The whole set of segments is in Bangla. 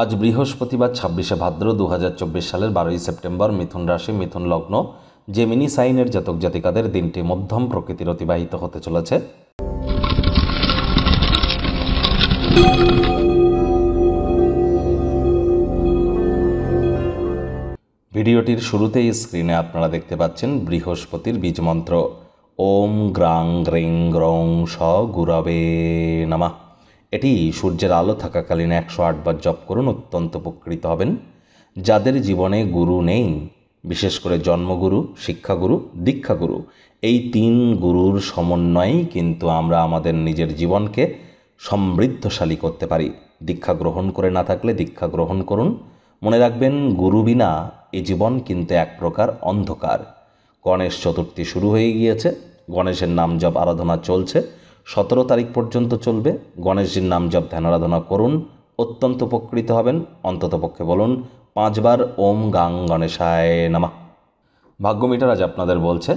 আজ বৃহস্পতিবার ছাব্বিশে ভাদ্র দু সালের বারোই সেপ্টেম্বর মিথুন রাশি মিথুন লগ্ন জেমিনি সাইনের জাতক জাতিকাদের দিনটি মধ্যম প্রকৃতির অতিবাহিত হতে চলেছে ভিডিওটির শুরুতেই স্ক্রিনে আপনারা দেখতে পাচ্ছেন বৃহস্পতির বীজমন্ত্র ওম গ্রাং গ্রিং গ্রং স গুরবে নামা এটি সূর্যের আলো থাকাকালীন একশো আটবার জপ করুন অত্যন্ত উপকৃত হবেন যাদের জীবনে গুরু নেই বিশেষ করে জন্মগুরু শিক্ষাগুরু দীক্ষাগুরু এই তিন গুরুর সমন্বয়েই কিন্তু আমরা আমাদের নিজের জীবনকে সমৃদ্ধশালী করতে পারি দীক্ষা গ্রহণ করে না থাকলে দীক্ষা গ্রহণ করুন মনে রাখবেন গুরু বিনা এ জীবন কিন্তু এক প্রকার অন্ধকার গণেশ চতুর্থী শুরু হয়ে গিয়েছে গণেশের নাম জপ আরাধনা চলছে সতেরো তারিখ পর্যন্ত চলবে গণেশজির নাম জপ ধ্যানারাধনা করুন অত্যন্ত উপকৃত হবেন অন্ততপক্ষে বলুন পাঁচবার ওম গাং গণেশায় নামা ভাগ্যমিটার আজ আপনাদের বলছে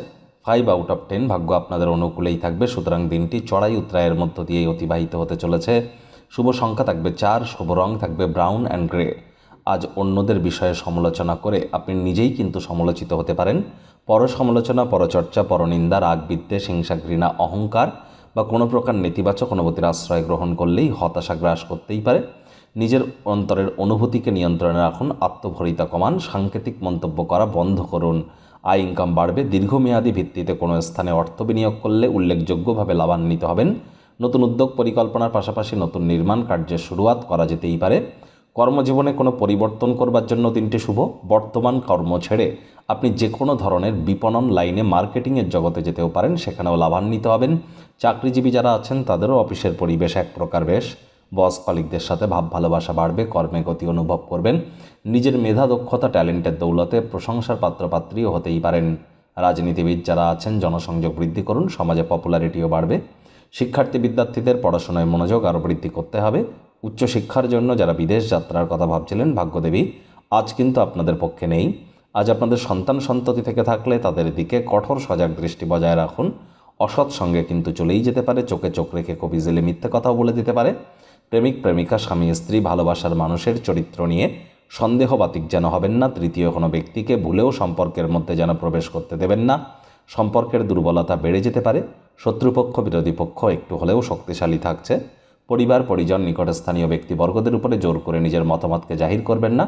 ফাইভ আউট অফ টেন ভাগ্য আপনাদের অনুকূলেই থাকবে সুতরাং দিনটি চড়াই উত্তরায়ের মধ্য দিয়ে অতিবাহিত হতে চলেছে শুভ সংখ্যা থাকবে চার শুভ রং থাকবে ব্রাউন অ্যান্ড গ্রে আজ অন্যদের বিষয়ে সমালোচনা করে আপনি নিজেই কিন্তু সমালোচিত হতে পারেন পর সমালোচনা পরচর্চা পরনিন্দা রাগ বিদ্বেষ হিংসা ঘৃণা অহংকার বা কোনো প্রকার নেতিবাচক অনুভূতির আশ্রয় গ্রহণ করলেই হতাশা গ্রাস করতেই পারে নিজের অন্তরের অনুভূতিকে নিয়ন্ত্রণে রাখুন আত্মভরিতা কমান সাংকেতিক মন্তব্য করা বন্ধ করুন আয় ইনকাম বাড়বে দীর্ঘমেয়াদী ভিত্তিতে কোনো স্থানে অর্থ বিনিয়োগ করলে উল্লেখযোগ্যভাবে লাভান্বিত হবেন নতুন উদ্যোগ পরিকল্পনার পাশাপাশি নতুন নির্মাণ কার্যের শুরুয়াত করা যেতেই পারে কর্মজীবনে কোনো পরিবর্তন করবার জন্য দিনটি শুভ বর্তমান কর্ম ছেড়ে আপনি যে কোনো ধরনের বিপণন লাইনে মার্কেটিংয়ের জগতে যেতেও পারেন সেখানেও লাভান্বিত হবেন চাকরিজীবী যারা আছেন তাদেরও অফিসের পরিবেশ এক প্রকার বেশ বস কলিকদের সাথে ভাব ভালোবাসা বাড়বে কর্মে গতি অনুভব করবেন নিজের মেধা দক্ষতা ট্যালেন্টের দৌলতে প্রশংসার পাত্রপাত্রীও হতেই পারেন রাজনীতিবিদ যারা আছেন জনসংযোগ বৃদ্ধি করুন সমাজে পপুলারিটিও বাড়বে শিক্ষার্থী বিদ্যার্থীদের পড়াশোনায় মনোযোগ আরও বৃদ্ধি করতে হবে উচ্চশিক্ষার জন্য যারা বিদেশ যাত্রার কথা ভাবছিলেন ভাগ্যদেবী আজ কিন্তু আপনাদের পক্ষে নেই আজ আপনাদের সন্তান সন্ততি থেকে থাকলে তাদের দিকে কঠোর সজাগ দৃষ্টি বজায় রাখুন অসৎ সঙ্গে কিন্তু চলেই যেতে পারে চোখে চোখ রেখে খুব ইজিলি মিথ্যে কথাও বলে দিতে পারে প্রেমিক প্রেমিকা স্বামী স্ত্রী ভালোবাসার মানুষের চরিত্র নিয়ে বাতিক যেন হবেন না তৃতীয় কোনো ব্যক্তিকে ভুলেও সম্পর্কের মধ্যে যেন প্রবেশ করতে দেবেন না সম্পর্কের দুর্বলতা বেড়ে যেতে পারে শত্রুপক্ষ বিরোধী পক্ষ একটু হলেও শক্তিশালী থাকছে পরিবার পরিজন নিকটস্থানীয় ব্যক্তিবর্গদের উপরে জোর করে নিজের মতামতকে জাহির করবেন না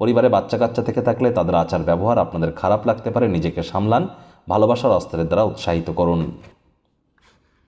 পরিবারে বাচ্চা কাচ্চা থেকে থাকলে তাদের আচার ব্যবহার আপনাদের খারাপ লাগতে পারে নিজেকে সামলান ভালোবাসার অস্ত্রের দ্বারা উৎসাহিত করুন